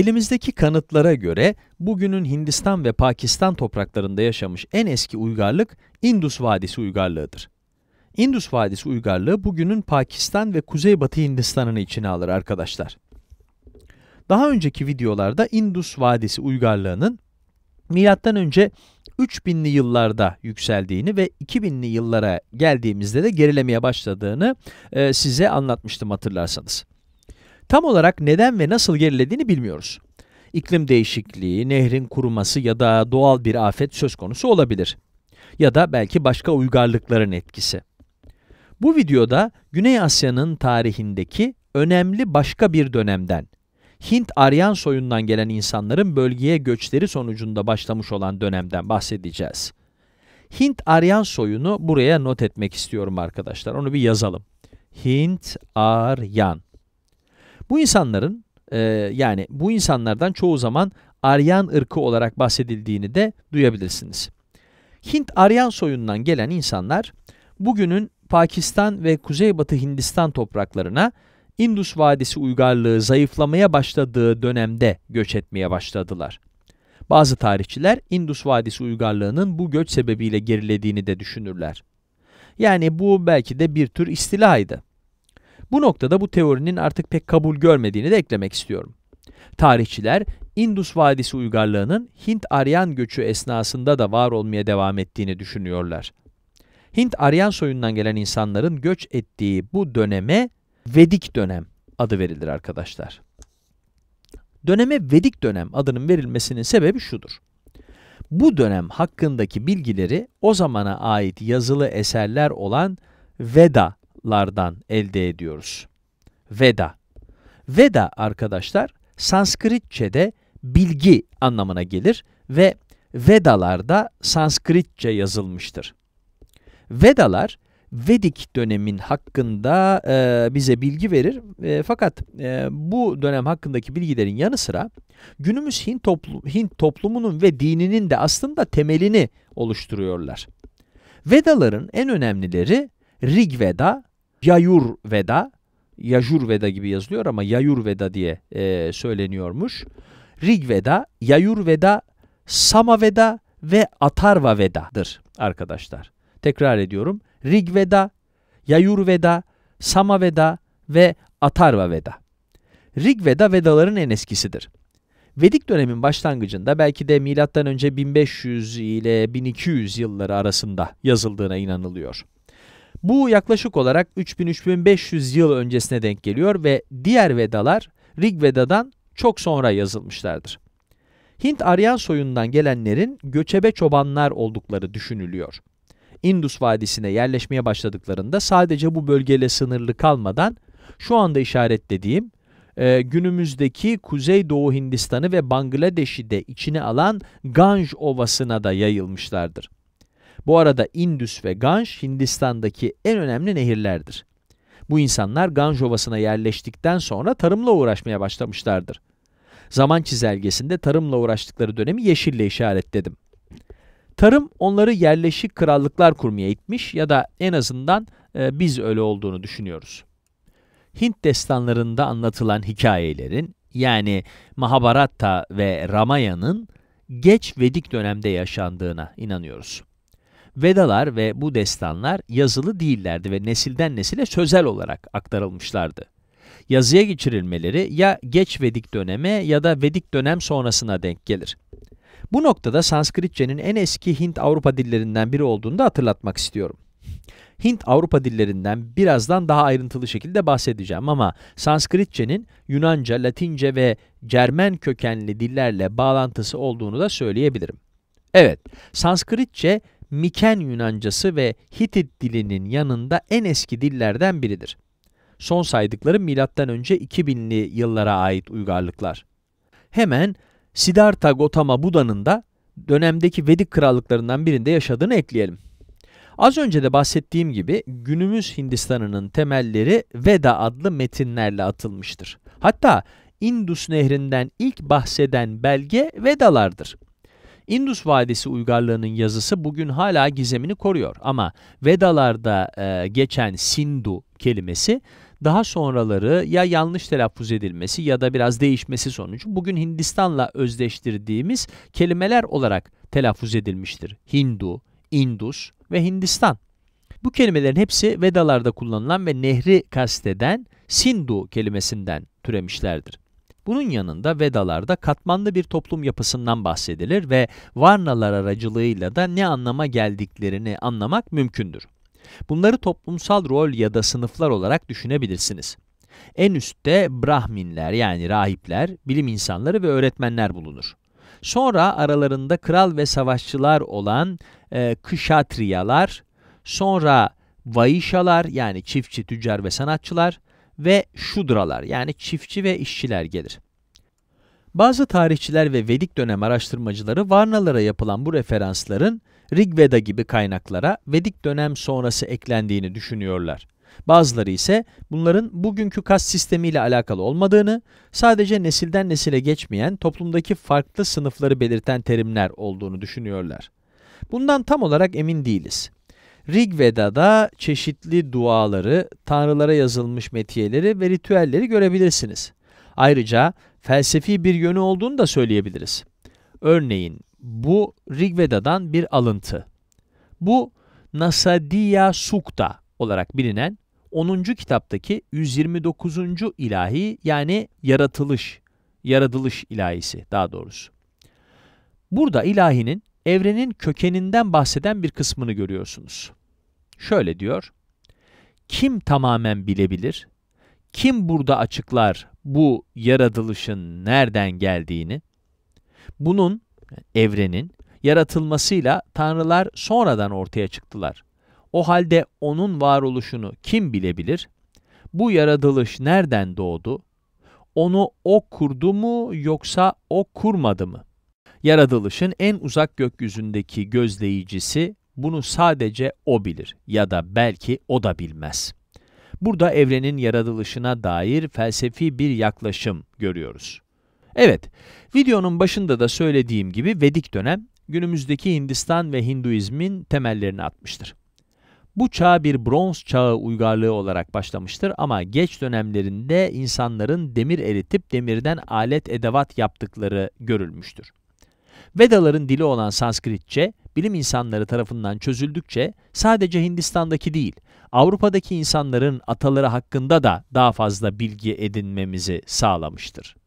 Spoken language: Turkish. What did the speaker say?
Elimizdeki kanıtlara göre bugünün Hindistan ve Pakistan topraklarında yaşamış en eski uygarlık Indus Vadisi uygarlığıdır. Indus Vadisi uygarlığı bugünün Pakistan ve Kuzeybatı Hindistan'ını içine alır arkadaşlar. Daha önceki videolarda Indus Vadisi uygarlığının milattan önce 3000'li yıllarda yükseldiğini ve 2000'li yıllara geldiğimizde de gerilemeye başladığını e, size anlatmıştım hatırlarsanız. Tam olarak neden ve nasıl gerilediğini bilmiyoruz. İklim değişikliği, nehrin kuruması ya da doğal bir afet söz konusu olabilir. Ya da belki başka uygarlıkların etkisi. Bu videoda Güney Asya'nın tarihindeki önemli başka bir dönemden, Hint Aryan soyundan gelen insanların bölgeye göçleri sonucunda başlamış olan dönemden bahsedeceğiz. Hint Aryan soyunu buraya not etmek istiyorum arkadaşlar. Onu bir yazalım. Hint Aryan. Bu insanların e, yani bu insanlardan çoğu zaman Aryan ırkı olarak bahsedildiğini de duyabilirsiniz. Hint Aryan soyundan gelen insanlar bugünün Pakistan ve Kuzeybatı Hindistan topraklarına Indus Vadisi uygarlığı zayıflamaya başladığı dönemde göç etmeye başladılar. Bazı tarihçiler Indus Vadisi uygarlığının bu göç sebebiyle gerilediğini de düşünürler. Yani bu belki de bir tür istilaydı. Bu noktada bu teorinin artık pek kabul görmediğini de eklemek istiyorum. Tarihçiler, Indus Vadisi uygarlığının Hint-Aryan göçü esnasında da var olmaya devam ettiğini düşünüyorlar. Hint-Aryan soyundan gelen insanların göç ettiği bu döneme Vedik dönem adı verilir arkadaşlar. Döneme Vedik dönem adının verilmesinin sebebi şudur. Bu dönem hakkındaki bilgileri o zamana ait yazılı eserler olan Veda lardan elde ediyoruz. Veda. Veda arkadaşlar Sanskritçe'de bilgi anlamına gelir ve Vedalar da Sanskritçe yazılmıştır. Vedalar Vedik dönemin hakkında e, bize bilgi verir. E, fakat e, bu dönem hakkındaki bilgilerin yanı sıra günümüz Hint, toplu, Hint toplumunun ve dininin de aslında temelini oluşturuyorlar. Vedaların en önemlileri Rigveda. Yayur Veda, Yajur Veda gibi yazılıyor ama Yayur Veda diye e, söyleniyormuş. Rig Veda, Yayur Veda, Sama Veda ve Atarva Veda'dır arkadaşlar. Tekrar ediyorum. Rig Veda, Yayur Veda, Sama Veda ve Atarva Veda. Rig Veda Vedaların en eskisidir. Vedik dönemin başlangıcında belki de milattan önce 1500 ile 1200 yılları arasında yazıldığına inanılıyor. Bu yaklaşık olarak 3000-3500 yıl öncesine denk geliyor ve diğer Vedalar Rig Veda'dan çok sonra yazılmışlardır. Hint Aryan soyundan gelenlerin göçebe çobanlar oldukları düşünülüyor. Indus Vadisi'ne yerleşmeye başladıklarında sadece bu bölgeyle sınırlı kalmadan şu anda işaretlediğim e, günümüzdeki Kuzeydoğu Hindistan'ı ve Bangladeş'i de içine alan Ganj Ovası'na da yayılmışlardır. Bu arada Indus ve Ganj Hindistan'daki en önemli nehirlerdir. Bu insanlar Ganj Ovası'na yerleştikten sonra tarımla uğraşmaya başlamışlardır. Zaman çizelgesinde tarımla uğraştıkları dönemi yeşille işaretledim. Tarım onları yerleşik krallıklar kurmaya itmiş ya da en azından e, biz öyle olduğunu düşünüyoruz. Hint destanlarında anlatılan hikayelerin yani Mahabharata ve Ramaya'nın geç Vedik dönemde yaşandığına inanıyoruz. Vedalar ve bu destanlar yazılı değillerdi ve nesilden nesile sözel olarak aktarılmışlardı. Yazıya geçirilmeleri ya geç Vedik döneme ya da Vedik dönem sonrasına denk gelir. Bu noktada Sanskritçenin en eski Hint-Avrupa dillerinden biri olduğunu da hatırlatmak istiyorum. Hint-Avrupa dillerinden birazdan daha ayrıntılı şekilde bahsedeceğim ama Sanskritçenin Yunanca, Latince ve Cermen kökenli dillerle bağlantısı olduğunu da söyleyebilirim. Evet, Sanskritçe Miken Yunancası ve Hitit dilinin yanında en eski dillerden biridir. Son saydıkları Önce 2000'li yıllara ait uygarlıklar. Hemen Siddhartha Gautama Buda'nın da dönemdeki Vedik krallıklarından birinde yaşadığını ekleyelim. Az önce de bahsettiğim gibi günümüz Hindistan'ının temelleri Veda adlı metinlerle atılmıştır. Hatta Indus Nehri'nden ilk bahseden belge Vedalardır. Indus Vadisi uygarlığının yazısı bugün hala gizemini koruyor ama Vedalarda e, geçen Sindu kelimesi daha sonraları ya yanlış telaffuz edilmesi ya da biraz değişmesi sonucu bugün Hindistan'la özdeştirdiğimiz kelimeler olarak telaffuz edilmiştir. Hindu, Indus ve Hindistan. Bu kelimelerin hepsi Vedalarda kullanılan ve nehri kasteden Sindu kelimesinden türemişlerdir. Bunun yanında Vedalarda katmanlı bir toplum yapısından bahsedilir ve varnalar aracılığıyla da ne anlama geldiklerini anlamak mümkündür. Bunları toplumsal rol ya da sınıflar olarak düşünebilirsiniz. En üstte Brahminler yani rahipler, bilim insanları ve öğretmenler bulunur. Sonra aralarında kral ve savaşçılar olan e, Kışatriyalar, sonra Vaişalar yani çiftçi, tüccar ve sanatçılar, ve şudralar yani çiftçi ve işçiler gelir. Bazı tarihçiler ve Vedik dönem araştırmacıları Varnalara yapılan bu referansların Rigveda gibi kaynaklara Vedik dönem sonrası eklendiğini düşünüyorlar. Bazıları ise bunların bugünkü kas sistemiyle alakalı olmadığını, sadece nesilden nesile geçmeyen toplumdaki farklı sınıfları belirten terimler olduğunu düşünüyorlar. Bundan tam olarak emin değiliz. Rigveda'da çeşitli duaları, tanrılara yazılmış metiyeleri ve ritüelleri görebilirsiniz. Ayrıca felsefi bir yönü olduğunu da söyleyebiliriz. Örneğin bu Rigveda'dan bir alıntı. Bu Nasadiya Sukta olarak bilinen 10. kitaptaki 129. ilahi yani yaratılış, yaratılış ilahisi daha doğrusu. Burada ilahinin evrenin kökeninden bahseden bir kısmını görüyorsunuz. Şöyle diyor, kim tamamen bilebilir, kim burada açıklar bu yaratılışın nereden geldiğini, bunun, evrenin, yaratılmasıyla tanrılar sonradan ortaya çıktılar. O halde onun varoluşunu kim bilebilir? Bu yaratılış nereden doğdu? Onu o kurdu mu yoksa o kurmadı mı? Yaratılışın en uzak gökyüzündeki gözleyicisi bunu sadece o bilir ya da belki o da bilmez. Burada evrenin yaratılışına dair felsefi bir yaklaşım görüyoruz. Evet, videonun başında da söylediğim gibi Vedik dönem günümüzdeki Hindistan ve Hinduizmin temellerini atmıştır. Bu çağ bir bronz çağı uygarlığı olarak başlamıştır ama geç dönemlerinde insanların demir eritip demirden alet edevat yaptıkları görülmüştür. Vedaların dili olan Sanskritçe, bilim insanları tarafından çözüldükçe sadece Hindistan'daki değil, Avrupa'daki insanların ataları hakkında da daha fazla bilgi edinmemizi sağlamıştır.